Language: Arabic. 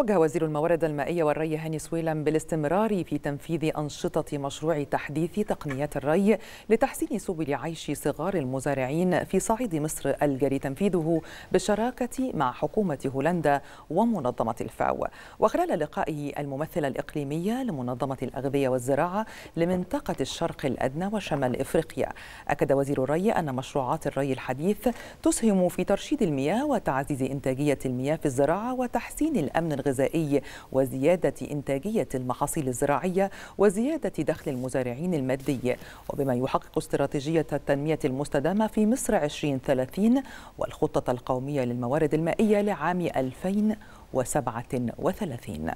وجه وزير الموارد المائية والري هاني سويلم بالاستمرار في تنفيذ أنشطة مشروع تحديث تقنيات الري لتحسين سبل عيش صغار المزارعين في صعيد مصر الجري تنفيذه بالشراكة مع حكومة هولندا ومنظمة الفاو وخلال لقائه الممثلة الإقليمية لمنظمة الأغذية والزراعة لمنطقة الشرق الأدنى وشمال إفريقيا أكد وزير الري أن مشروعات الري الحديث تسهم في ترشيد المياه وتعزيز إنتاجية المياه في الزراعة وتحسين الأمن الغذائي الغذائي وزيادة إنتاجية المحاصيل الزراعية وزيادة دخل المزارعين المادي وبما يحقق استراتيجية التنمية المستدامة في مصر 2030 والخطة القومية للموارد المائية لعام 2037